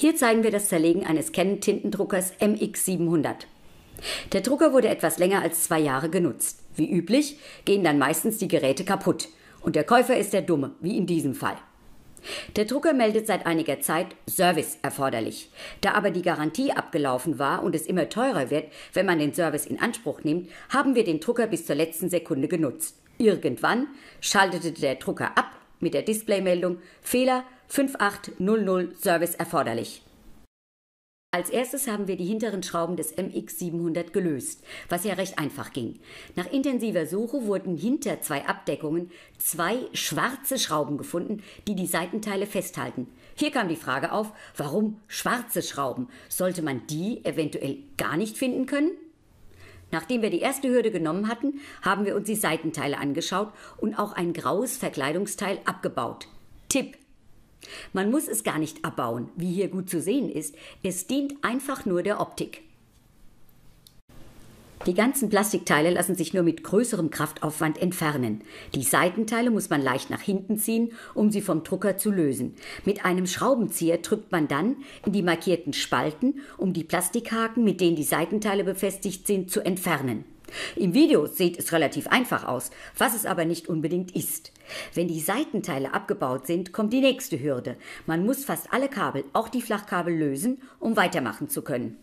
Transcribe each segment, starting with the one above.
Hier zeigen wir das Zerlegen eines Canon Tintendruckers MX700. Der Drucker wurde etwas länger als zwei Jahre genutzt. Wie üblich gehen dann meistens die Geräte kaputt und der Käufer ist der Dumme, wie in diesem Fall. Der Drucker meldet seit einiger Zeit Service erforderlich. Da aber die Garantie abgelaufen war und es immer teurer wird, wenn man den Service in Anspruch nimmt, haben wir den Drucker bis zur letzten Sekunde genutzt. Irgendwann schaltete der Drucker ab mit der Displaymeldung Fehler 5800 Service erforderlich. Als erstes haben wir die hinteren Schrauben des MX700 gelöst, was ja recht einfach ging. Nach intensiver Suche wurden hinter zwei Abdeckungen zwei schwarze Schrauben gefunden, die die Seitenteile festhalten. Hier kam die Frage auf, warum schwarze Schrauben? Sollte man die eventuell gar nicht finden können? Nachdem wir die erste Hürde genommen hatten, haben wir uns die Seitenteile angeschaut und auch ein graues Verkleidungsteil abgebaut. Tipp man muss es gar nicht abbauen, wie hier gut zu sehen ist. Es dient einfach nur der Optik. Die ganzen Plastikteile lassen sich nur mit größerem Kraftaufwand entfernen. Die Seitenteile muss man leicht nach hinten ziehen, um sie vom Drucker zu lösen. Mit einem Schraubenzieher drückt man dann in die markierten Spalten, um die Plastikhaken, mit denen die Seitenteile befestigt sind, zu entfernen. Im Video sieht es relativ einfach aus, was es aber nicht unbedingt ist. Wenn die Seitenteile abgebaut sind, kommt die nächste Hürde. Man muss fast alle Kabel, auch die Flachkabel, lösen, um weitermachen zu können.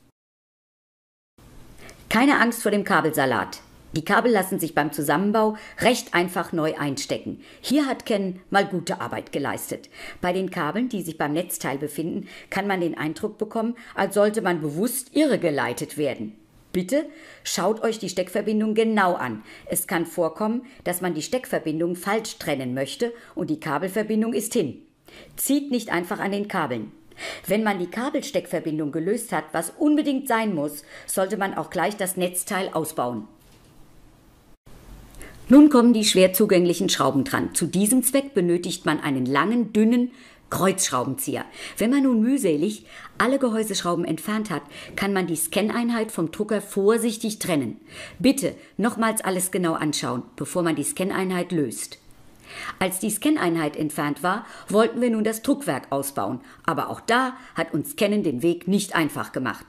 Keine Angst vor dem Kabelsalat. Die Kabel lassen sich beim Zusammenbau recht einfach neu einstecken. Hier hat Ken mal gute Arbeit geleistet. Bei den Kabeln, die sich beim Netzteil befinden, kann man den Eindruck bekommen, als sollte man bewusst irregeleitet werden. Bitte schaut euch die Steckverbindung genau an. Es kann vorkommen, dass man die Steckverbindung falsch trennen möchte und die Kabelverbindung ist hin. Zieht nicht einfach an den Kabeln. Wenn man die Kabelsteckverbindung gelöst hat, was unbedingt sein muss, sollte man auch gleich das Netzteil ausbauen. Nun kommen die schwer zugänglichen Schrauben dran. Zu diesem Zweck benötigt man einen langen, dünnen, Kreuzschraubenzieher. Wenn man nun mühselig alle Gehäuseschrauben entfernt hat, kann man die Scaneinheit vom Drucker vorsichtig trennen. Bitte nochmals alles genau anschauen, bevor man die Scaneinheit löst. Als die Scaneinheit entfernt war, wollten wir nun das Druckwerk ausbauen, aber auch da hat uns Scannen den Weg nicht einfach gemacht.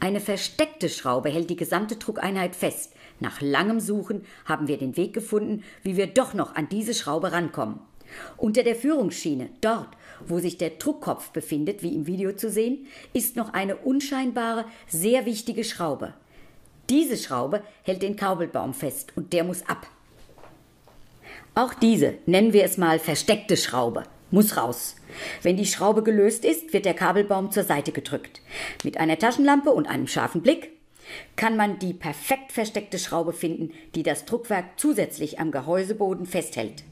Eine versteckte Schraube hält die gesamte Druckeinheit fest. Nach langem Suchen haben wir den Weg gefunden, wie wir doch noch an diese Schraube rankommen. Unter der Führungsschiene, dort, wo sich der Druckkopf befindet, wie im Video zu sehen, ist noch eine unscheinbare, sehr wichtige Schraube. Diese Schraube hält den Kabelbaum fest und der muss ab. Auch diese, nennen wir es mal versteckte Schraube, muss raus. Wenn die Schraube gelöst ist, wird der Kabelbaum zur Seite gedrückt. Mit einer Taschenlampe und einem scharfen Blick kann man die perfekt versteckte Schraube finden, die das Druckwerk zusätzlich am Gehäuseboden festhält.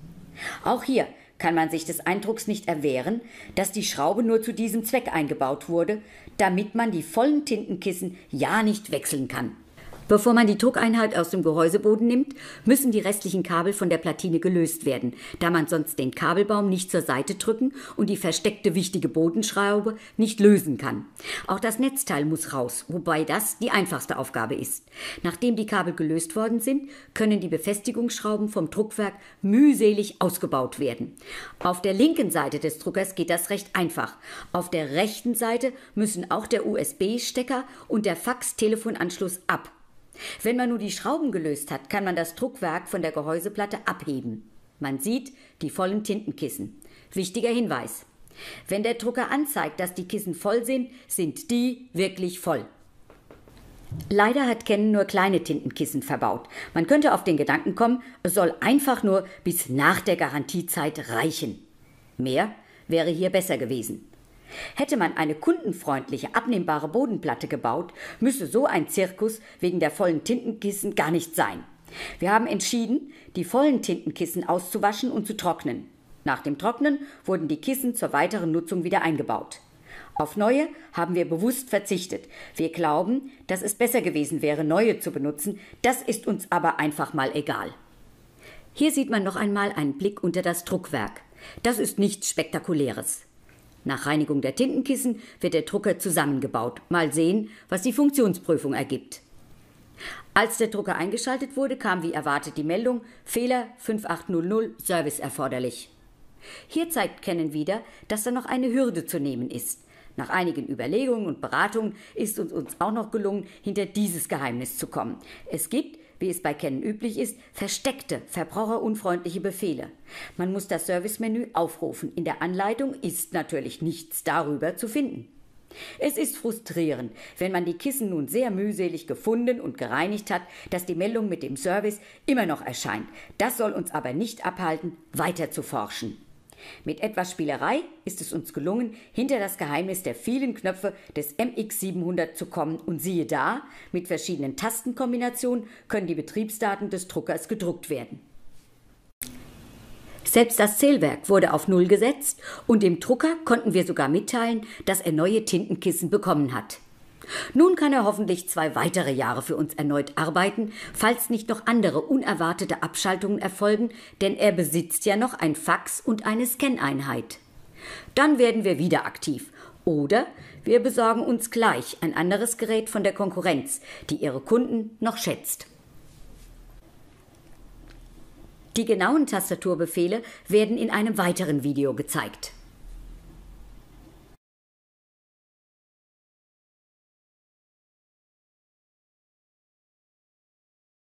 Auch hier kann man sich des Eindrucks nicht erwehren, dass die Schraube nur zu diesem Zweck eingebaut wurde, damit man die vollen Tintenkissen ja nicht wechseln kann. Bevor man die Druckeinheit aus dem Gehäuseboden nimmt, müssen die restlichen Kabel von der Platine gelöst werden, da man sonst den Kabelbaum nicht zur Seite drücken und die versteckte wichtige Bodenschraube nicht lösen kann. Auch das Netzteil muss raus, wobei das die einfachste Aufgabe ist. Nachdem die Kabel gelöst worden sind, können die Befestigungsschrauben vom Druckwerk mühselig ausgebaut werden. Auf der linken Seite des Druckers geht das recht einfach. Auf der rechten Seite müssen auch der USB-Stecker und der Fax-Telefonanschluss ab. Wenn man nur die Schrauben gelöst hat, kann man das Druckwerk von der Gehäuseplatte abheben. Man sieht die vollen Tintenkissen. Wichtiger Hinweis. Wenn der Drucker anzeigt, dass die Kissen voll sind, sind die wirklich voll. Leider hat Canon nur kleine Tintenkissen verbaut. Man könnte auf den Gedanken kommen, es soll einfach nur bis nach der Garantiezeit reichen. Mehr wäre hier besser gewesen. Hätte man eine kundenfreundliche, abnehmbare Bodenplatte gebaut, müsse so ein Zirkus wegen der vollen Tintenkissen gar nicht sein. Wir haben entschieden, die vollen Tintenkissen auszuwaschen und zu trocknen. Nach dem Trocknen wurden die Kissen zur weiteren Nutzung wieder eingebaut. Auf neue haben wir bewusst verzichtet. Wir glauben, dass es besser gewesen wäre, neue zu benutzen. Das ist uns aber einfach mal egal. Hier sieht man noch einmal einen Blick unter das Druckwerk. Das ist nichts Spektakuläres. Nach Reinigung der Tintenkissen wird der Drucker zusammengebaut. Mal sehen, was die Funktionsprüfung ergibt. Als der Drucker eingeschaltet wurde, kam wie erwartet die Meldung Fehler 5800 Service erforderlich. Hier zeigt Canon wieder, dass da noch eine Hürde zu nehmen ist. Nach einigen Überlegungen und Beratungen ist uns, uns auch noch gelungen, hinter dieses Geheimnis zu kommen. Es gibt wie es bei Kennen üblich ist, versteckte, verbraucherunfreundliche Befehle. Man muss das Servicemenü aufrufen. In der Anleitung ist natürlich nichts darüber zu finden. Es ist frustrierend, wenn man die Kissen nun sehr mühselig gefunden und gereinigt hat, dass die Meldung mit dem Service immer noch erscheint. Das soll uns aber nicht abhalten, weiter zu forschen. Mit etwas Spielerei ist es uns gelungen, hinter das Geheimnis der vielen Knöpfe des MX700 zu kommen und siehe da, mit verschiedenen Tastenkombinationen können die Betriebsdaten des Druckers gedruckt werden. Selbst das Zählwerk wurde auf Null gesetzt und dem Drucker konnten wir sogar mitteilen, dass er neue Tintenkissen bekommen hat. Nun kann er hoffentlich zwei weitere Jahre für uns erneut arbeiten, falls nicht noch andere unerwartete Abschaltungen erfolgen, denn er besitzt ja noch ein Fax und eine Scaneinheit. Dann werden wir wieder aktiv. Oder wir besorgen uns gleich ein anderes Gerät von der Konkurrenz, die ihre Kunden noch schätzt. Die genauen Tastaturbefehle werden in einem weiteren Video gezeigt.